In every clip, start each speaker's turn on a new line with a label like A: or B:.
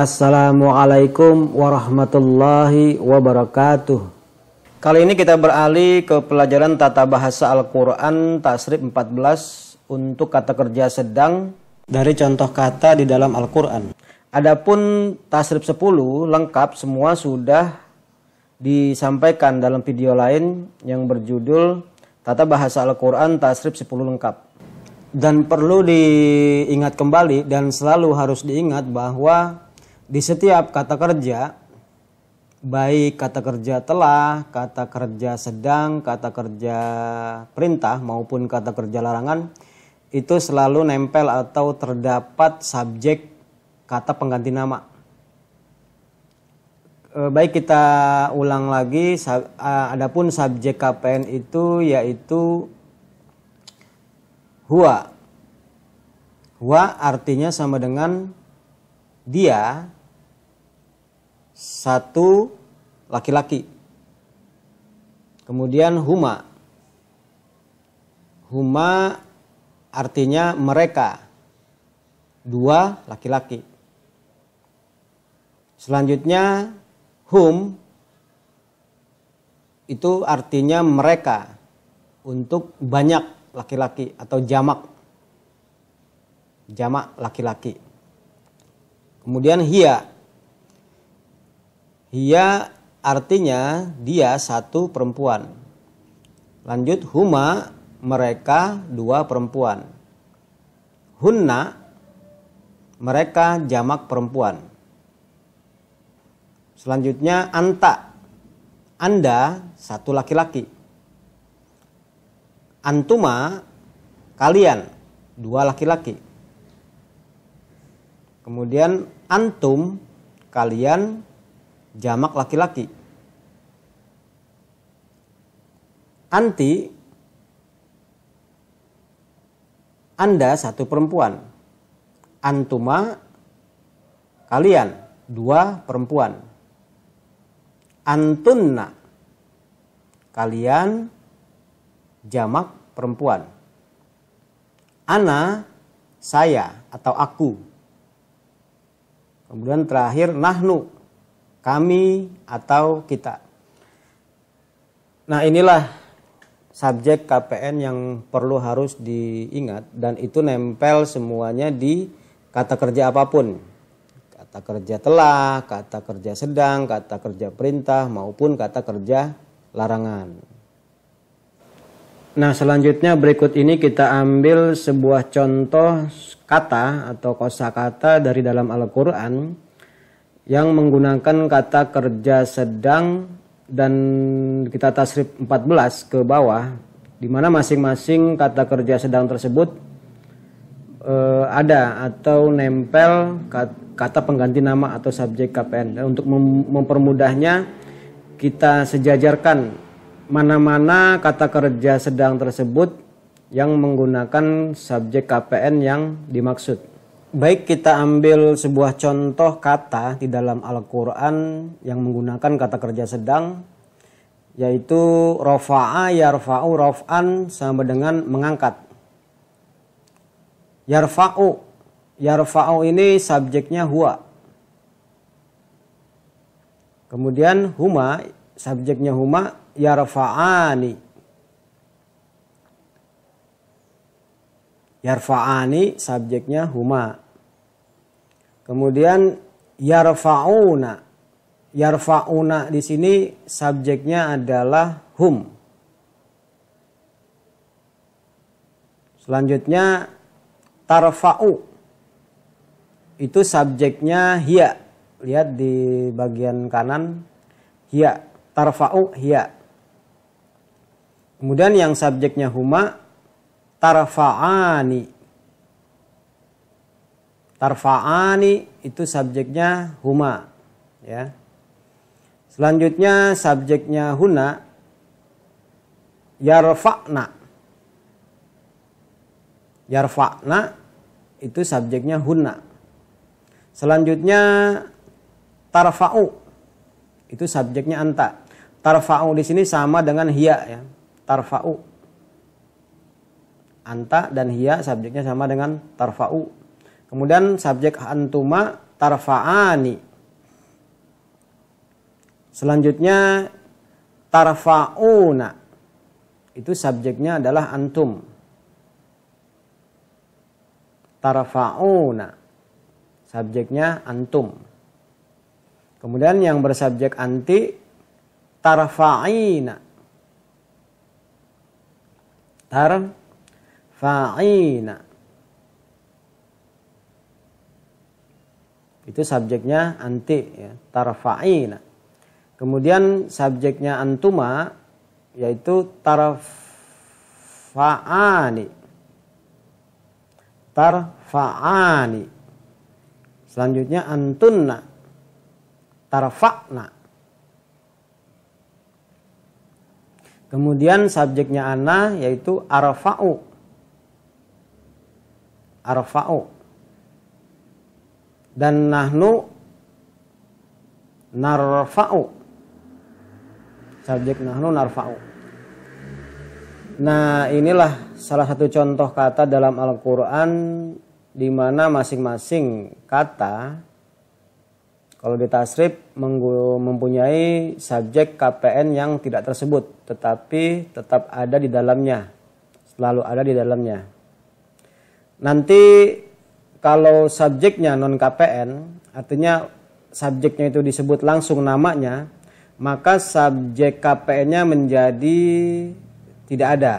A: Assalamualaikum warahmatullahi wabarakatuh. Kali ini kita beralih ke pelajaran tata bahasa Al-Quran Tasrib 14 untuk kata kerja sedang dari contoh kata di dalam Al-Quran. Adapun Tasrib 10 lengkap semua sudah disampaikan dalam video lain yang berjudul Tata Bahasa Al-Quran Tasrib 10 lengkap. Dan perlu diingat kembali dan selalu harus diingat bahwa di setiap kata kerja baik kata kerja telah, kata kerja sedang, kata kerja perintah maupun kata kerja larangan itu selalu nempel atau terdapat subjek kata pengganti nama. E, baik kita ulang lagi, e, adapun subjek KPN itu yaitu hua, hua artinya sama dengan dia satu laki-laki. Kemudian huma. Huma artinya mereka. Dua laki-laki. Selanjutnya hum itu artinya mereka untuk banyak laki-laki atau jamak. Jamak laki-laki. Kemudian hiya Hia artinya dia satu perempuan. Lanjut huma mereka dua perempuan. Hunna mereka jamak perempuan. Selanjutnya anta. Anda satu laki-laki. Antuma kalian dua laki-laki. Kemudian antum kalian jamak laki-laki. Anti Anda satu perempuan. Antuma kalian dua perempuan. Antunna kalian jamak perempuan. Ana saya atau aku. Kemudian terakhir nahnu kami atau kita. Nah, inilah subjek KPN yang perlu harus diingat dan itu nempel semuanya di kata kerja apapun. Kata kerja telah, kata kerja sedang, kata kerja perintah maupun kata kerja larangan. Nah, selanjutnya berikut ini kita ambil sebuah contoh kata atau kosakata dari dalam Al-Qur'an yang menggunakan kata kerja sedang dan kita tasrif 14 ke bawah di mana masing-masing kata kerja sedang tersebut eh, ada atau nempel kata pengganti nama atau subjek KPN dan untuk mem mempermudahnya kita sejajarkan mana-mana kata kerja sedang tersebut yang menggunakan subjek KPN yang dimaksud Baik kita ambil sebuah contoh kata di dalam Al-Quran yang menggunakan kata kerja sedang yaitu rofa'a yarfa'u rof'an sama dengan mengangkat. Yarfa'u yarfa'u ini subjeknya huwa. Kemudian huma subjeknya huma yarfa'ani. Yarfa'ani subjeknya huma. Kemudian yarfauna. Yarfauna di sini subjeknya adalah hum. Selanjutnya tarfa'u. Itu subjeknya hiya. Lihat di bagian kanan hiya, tarfa'u hiya. Kemudian yang subjeknya huma tarfa'ani Tarfa'ani itu subjeknya huma ya. Selanjutnya subjeknya huna yarfa'na. Yarfa'na itu subjeknya huna. Selanjutnya tarfa'u itu subjeknya anta. Tarfa'u di sini sama dengan hiya ya. Tarfa'u. Anta dan hiya subjeknya sama dengan tarfa'u. Kemudian subjek antuma tarfa'ani. Selanjutnya tarfa'una. Itu subjeknya adalah antum. Tarfa'una. Subjeknya antum. Kemudian yang bersubjek anti tarfa'ina. Tarfa'ina Itu subjeknya anti ya, tarfa'ina. Kemudian subjeknya antuma yaitu tarfa'ani. Tarfa'ani. Selanjutnya antunna. Tarfa'na. Kemudian subjeknya ana yaitu arfa'u. Arfa'u dan nahnu narfa'u subjek nahnu narfa'u nah inilah salah satu contoh kata dalam Al-Quran di mana masing-masing kata kalau di tasrif mempunyai subjek KPN yang tidak tersebut tetapi tetap ada di dalamnya selalu ada di dalamnya nanti kalau subjeknya non KPN, artinya subjeknya itu disebut langsung namanya, maka subjek KPN-nya menjadi tidak ada.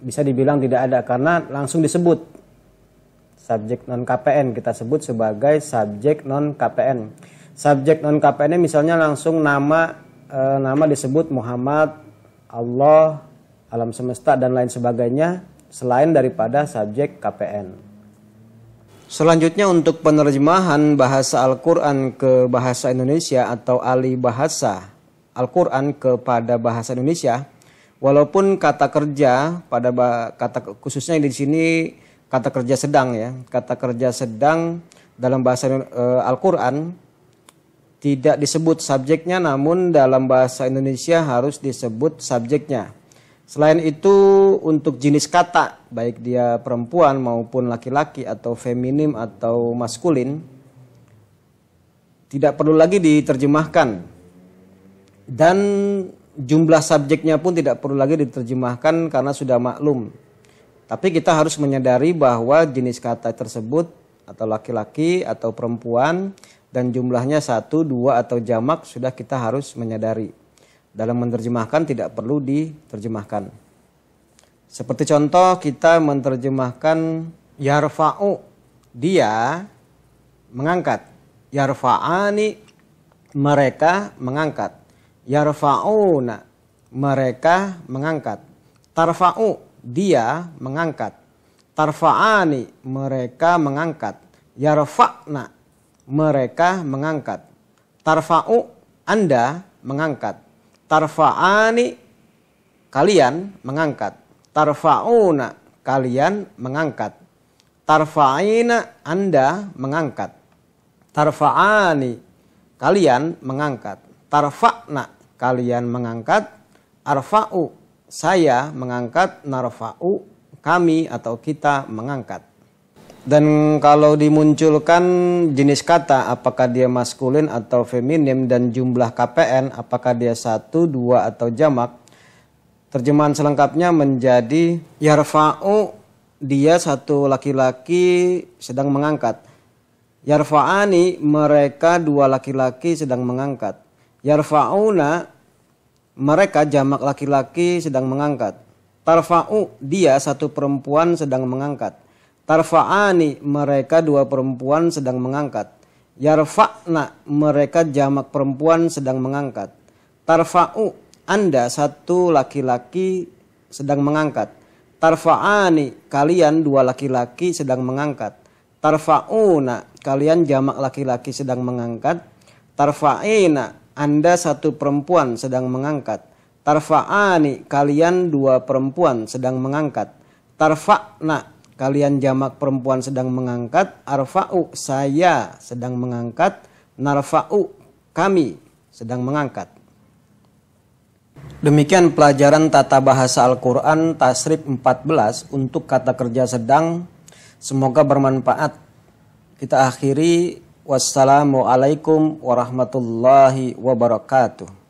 A: Bisa dibilang tidak ada karena langsung disebut. Subjek non KPN kita sebut sebagai subjek non KPN. Subjek non KPN-nya misalnya langsung nama e, nama disebut Muhammad, Allah, alam semesta dan lain sebagainya selain daripada subjek KPN. Selanjutnya untuk penerjemahan bahasa Al-Quran ke bahasa Indonesia atau alih bahasa Al-Quran kepada bahasa Indonesia, walaupun kata kerja pada kata khususnya di sini kata kerja sedang ya, kata kerja sedang dalam bahasa e, Al-Quran tidak disebut subjeknya, namun dalam bahasa Indonesia harus disebut subjeknya. Selain itu, untuk jenis kata, baik dia perempuan maupun laki-laki atau feminim atau maskulin, tidak perlu lagi diterjemahkan. Dan jumlah subjeknya pun tidak perlu lagi diterjemahkan karena sudah maklum. Tapi kita harus menyadari bahwa jenis kata tersebut atau laki-laki atau perempuan dan jumlahnya satu, dua atau jamak sudah kita harus menyadari dalam menerjemahkan tidak perlu diterjemahkan. Seperti contoh kita menerjemahkan yarfa'u dia mengangkat. Yarfa'ani mereka mengangkat. Yarfa'una mereka mengangkat. Tarfa'u dia mengangkat. Tarfa'ani mereka mengangkat. Yarfa'na mereka mengangkat. Tarfa'u Anda mengangkat tarfa'ani kalian mengangkat tarfa'una kalian mengangkat tarfa'ina anda mengangkat tarfa'ani kalian mengangkat tarfa'na kalian mengangkat arfa'u saya mengangkat narfa'u kami atau kita mengangkat dan kalau dimunculkan jenis kata, apakah dia maskulin atau feminim dan jumlah KPN, apakah dia satu, dua atau jamak? Terjemahan selengkapnya menjadi yarfa'u dia satu laki-laki sedang mengangkat. Yarfa'ani mereka dua laki-laki sedang mengangkat. Yarfa'una mereka jamak laki-laki sedang mengangkat. Tarfa'u dia satu perempuan sedang mengangkat Tarfa'ani mereka dua perempuan sedang mengangkat. Yarfa'na mereka jamak perempuan sedang mengangkat. Tarfa'u Anda satu laki-laki sedang mengangkat. Tarfa'ani kalian dua laki-laki sedang mengangkat. Tarfa'una kalian jamak laki-laki sedang mengangkat. Tarfa'ina Anda satu perempuan sedang mengangkat. Tarfa'ani kalian dua perempuan sedang mengangkat. Tarfa'na kalian jamak perempuan sedang mengangkat arfa'u saya sedang mengangkat narfa'u kami sedang mengangkat Demikian pelajaran tata bahasa Al-Quran Tasrif 14 untuk kata kerja sedang. Semoga bermanfaat. Kita akhiri. Wassalamualaikum warahmatullahi wabarakatuh.